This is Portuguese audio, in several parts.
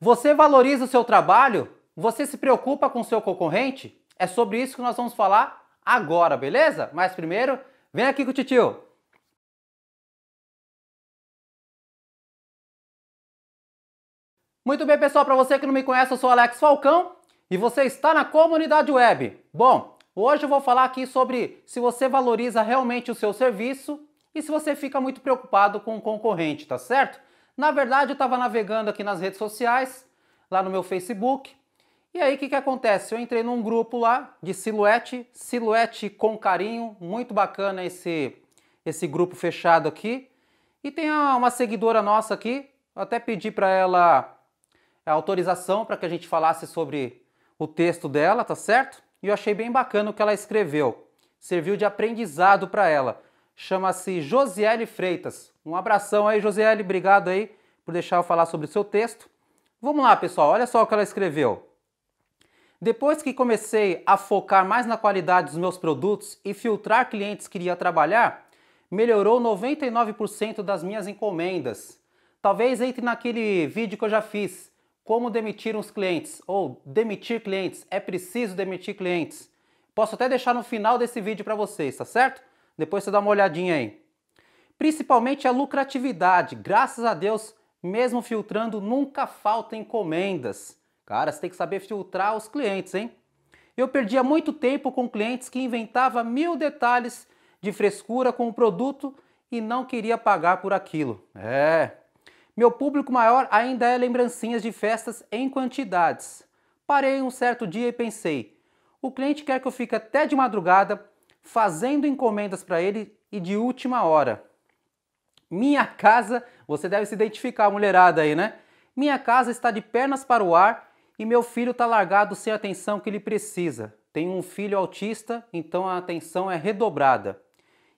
Você valoriza o seu trabalho? Você se preocupa com o seu concorrente? É sobre isso que nós vamos falar agora, beleza? Mas primeiro, vem aqui com o titio. Muito bem, pessoal, para você que não me conhece, eu sou Alex Falcão e você está na comunidade web. Bom, hoje eu vou falar aqui sobre se você valoriza realmente o seu serviço e se você fica muito preocupado com o concorrente, tá certo? Na verdade, eu estava navegando aqui nas redes sociais, lá no meu Facebook, e aí o que, que acontece? Eu entrei num grupo lá de silhuete, silhuete com carinho, muito bacana esse, esse grupo fechado aqui. E tem uma seguidora nossa aqui, eu até pedi para ela a autorização para que a gente falasse sobre o texto dela, tá certo? E eu achei bem bacana o que ela escreveu. Serviu de aprendizado para ela. Chama-se Josiele Freitas. Um abração aí, Josiele, obrigado aí por deixar eu falar sobre o seu texto. Vamos lá, pessoal, olha só o que ela escreveu. Depois que comecei a focar mais na qualidade dos meus produtos e filtrar clientes que iria trabalhar, melhorou 99% das minhas encomendas. Talvez entre naquele vídeo que eu já fiz, como demitir uns clientes, ou demitir clientes, é preciso demitir clientes. Posso até deixar no final desse vídeo para vocês, tá certo? Depois você dá uma olhadinha aí. Principalmente a lucratividade, graças a Deus mesmo filtrando, nunca falta encomendas. Cara, você tem que saber filtrar os clientes, hein? Eu perdia muito tempo com clientes que inventava mil detalhes de frescura com o produto e não queria pagar por aquilo. É. Meu público maior ainda é lembrancinhas de festas em quantidades. Parei um certo dia e pensei: o cliente quer que eu fique até de madrugada fazendo encomendas para ele e de última hora. Minha casa, você deve se identificar, mulherada aí, né? Minha casa está de pernas para o ar e meu filho está largado sem a atenção que ele precisa. Tenho um filho autista, então a atenção é redobrada.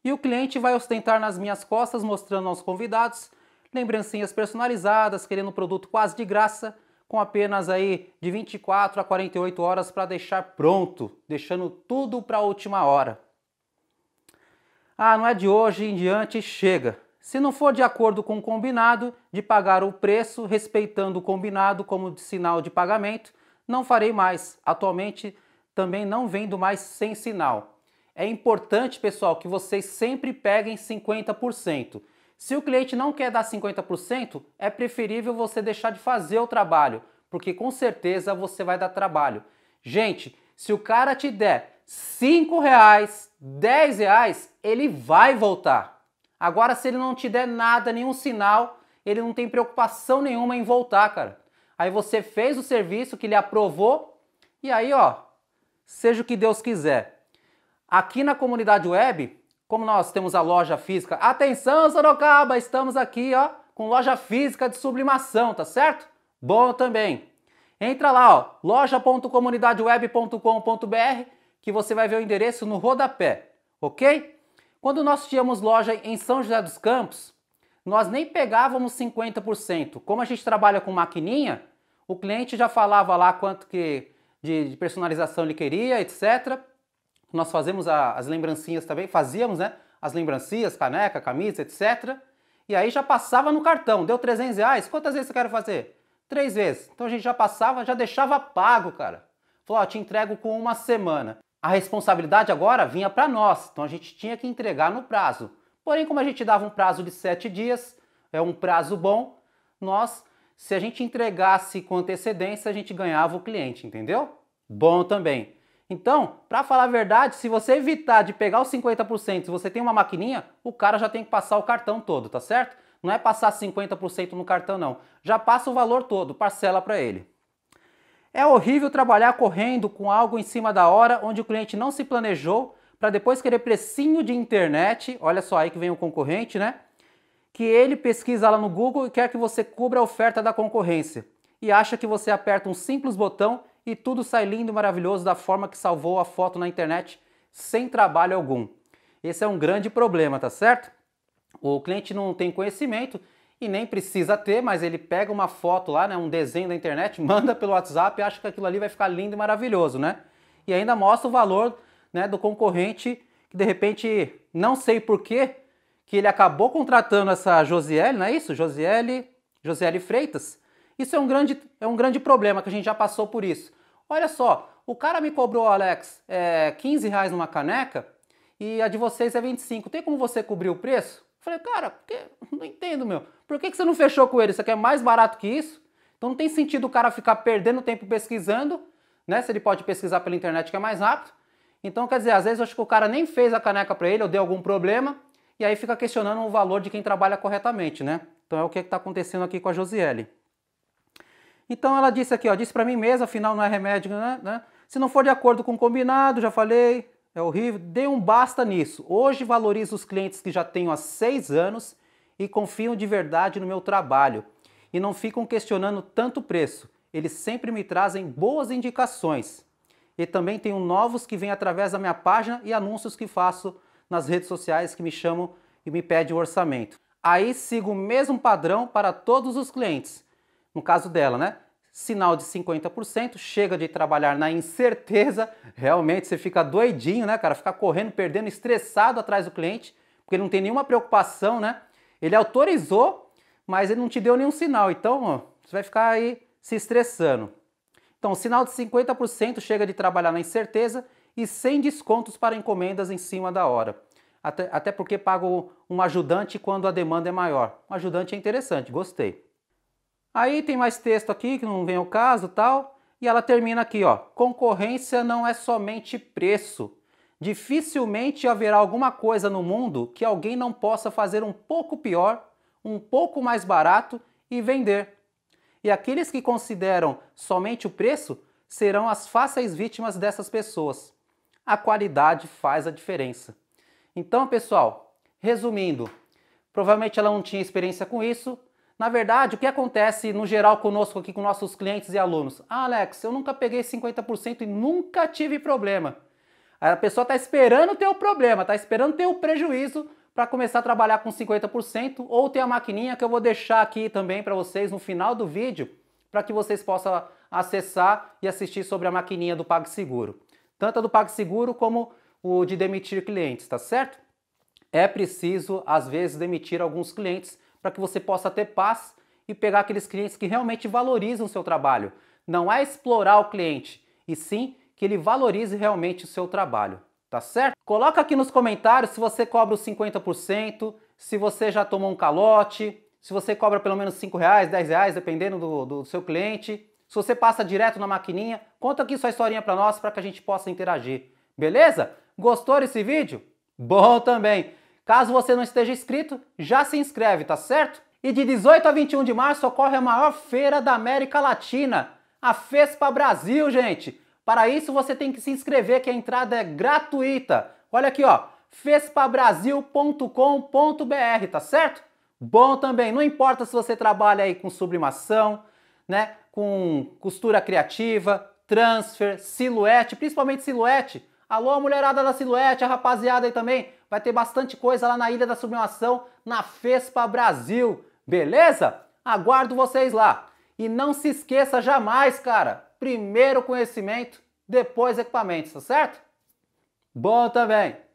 E o cliente vai ostentar nas minhas costas, mostrando aos convidados lembrancinhas personalizadas, querendo um produto quase de graça, com apenas aí de 24 a 48 horas para deixar pronto, deixando tudo para a última hora. Ah, não é de hoje em diante, chega se não for de acordo com o combinado, de pagar o preço respeitando o combinado como sinal de pagamento, não farei mais. Atualmente também não vendo mais sem sinal. É importante, pessoal, que vocês sempre peguem 50%. Se o cliente não quer dar 50%, é preferível você deixar de fazer o trabalho, porque com certeza você vai dar trabalho. Gente, se o cara te der 5 reais, 10 reais, ele vai voltar. Agora, se ele não te der nada, nenhum sinal, ele não tem preocupação nenhuma em voltar, cara. Aí você fez o serviço que ele aprovou e aí, ó, seja o que Deus quiser. Aqui na comunidade web, como nós temos a loja física, atenção Sorocaba, estamos aqui, ó, com loja física de sublimação, tá certo? Bom também. Entra lá, ó, loja.comunidadeweb.com.br, que você vai ver o endereço no rodapé, ok? Quando nós tínhamos loja em São José dos Campos, nós nem pegávamos 50%. Como a gente trabalha com maquininha, o cliente já falava lá quanto que de personalização ele queria, etc. Nós fazemos a, as lembrancinhas também, fazíamos, né? As lembrancinhas, caneca, camisa, etc. E aí já passava no cartão, deu 300 reais, quantas vezes eu quero fazer? Três vezes. Então a gente já passava, já deixava pago, cara. Falou, ó, te entrego com uma semana. A responsabilidade agora vinha para nós, então a gente tinha que entregar no prazo. Porém, como a gente dava um prazo de sete dias, é um prazo bom, nós, se a gente entregasse com antecedência, a gente ganhava o cliente, entendeu? Bom também. Então, para falar a verdade, se você evitar de pegar os 50%, se você tem uma maquininha, o cara já tem que passar o cartão todo, tá certo? Não é passar 50% no cartão não. Já passa o valor todo, parcela para ele. É horrível trabalhar correndo com algo em cima da hora onde o cliente não se planejou para depois querer precinho de internet. Olha só aí que vem o concorrente, né? Que ele pesquisa lá no Google e quer que você cubra a oferta da concorrência. E acha que você aperta um simples botão e tudo sai lindo e maravilhoso da forma que salvou a foto na internet sem trabalho algum. Esse é um grande problema, tá certo? O cliente não tem conhecimento e nem precisa ter, mas ele pega uma foto lá, né, um desenho da internet, manda pelo WhatsApp e acha que aquilo ali vai ficar lindo e maravilhoso, né? E ainda mostra o valor né, do concorrente que de repente, não sei porquê, que ele acabou contratando essa Josiele, não é isso? Josiele, Josiele Freitas. Isso é um, grande, é um grande problema que a gente já passou por isso. Olha só, o cara me cobrou, Alex, é, 15 reais numa caneca e a de vocês é 25. Tem como você cobrir o preço? Falei, cara, porque não entendo, meu. Por que, que você não fechou com ele? Isso aqui é mais barato que isso? Então não tem sentido o cara ficar perdendo tempo pesquisando, né? Se ele pode pesquisar pela internet que é mais rápido. Então, quer dizer, às vezes eu acho que o cara nem fez a caneca para ele ou deu algum problema, e aí fica questionando o valor de quem trabalha corretamente, né? Então é o que está acontecendo aqui com a Josiele. Então ela disse aqui, ó, disse para mim mesma, afinal não é remédio, né? né? Se não for de acordo com o combinado, já falei, é horrível, dê um basta nisso. Hoje valorizo os clientes que já tenho há seis anos e confiam de verdade no meu trabalho e não ficam questionando tanto o preço. Eles sempre me trazem boas indicações. E também tenho novos que vêm através da minha página e anúncios que faço nas redes sociais que me chamam e me pedem o orçamento. Aí sigo o mesmo padrão para todos os clientes. No caso dela, né? sinal de 50%, chega de trabalhar na incerteza, realmente você fica doidinho, né, cara? Fica correndo, perdendo, estressado atrás do cliente, porque não tem nenhuma preocupação, né? Ele autorizou, mas ele não te deu nenhum sinal, então ó, você vai ficar aí se estressando. Então, sinal de 50% chega de trabalhar na incerteza e sem descontos para encomendas em cima da hora. Até, até porque pago um ajudante quando a demanda é maior. Um ajudante é interessante, gostei. Aí tem mais texto aqui que não vem ao caso tal. E ela termina aqui, ó. Concorrência não é somente preço. Dificilmente haverá alguma coisa no mundo que alguém não possa fazer um pouco pior, um pouco mais barato e vender. E aqueles que consideram somente o preço serão as fáceis vítimas dessas pessoas. A qualidade faz a diferença. Então, pessoal, resumindo, provavelmente ela não tinha experiência com isso, na verdade, o que acontece no geral conosco aqui com nossos clientes e alunos? Ah, Alex, eu nunca peguei 50% e nunca tive problema. A pessoa está esperando ter o problema, está esperando ter o prejuízo para começar a trabalhar com 50% ou ter a maquininha que eu vou deixar aqui também para vocês no final do vídeo para que vocês possam acessar e assistir sobre a maquininha do PagSeguro. Tanto a do PagSeguro como o de demitir clientes, tá certo? É preciso, às vezes, demitir alguns clientes para que você possa ter paz e pegar aqueles clientes que realmente valorizam o seu trabalho. Não é explorar o cliente, e sim que ele valorize realmente o seu trabalho, tá certo? Coloca aqui nos comentários se você cobra os 50%, se você já tomou um calote, se você cobra pelo menos 5 reais, 10 reais, dependendo do, do seu cliente. Se você passa direto na maquininha, conta aqui sua historinha para nós para que a gente possa interagir. Beleza? Gostou desse vídeo? Bom também! Caso você não esteja inscrito, já se inscreve, tá certo? E de 18 a 21 de março ocorre a maior feira da América Latina, a FESPA Brasil, gente. Para isso você tem que se inscrever, que a entrada é gratuita. Olha aqui, ó, fespabrasil.com.br, tá certo? Bom também, não importa se você trabalha aí com sublimação, né, com costura criativa, transfer, silhuete, principalmente silhuete. Alô, mulherada da silhuete, a rapaziada aí também. Vai ter bastante coisa lá na Ilha da Sublimação, na FESPA Brasil, beleza? Aguardo vocês lá. E não se esqueça jamais, cara, primeiro conhecimento, depois equipamentos, tá certo? Bom também!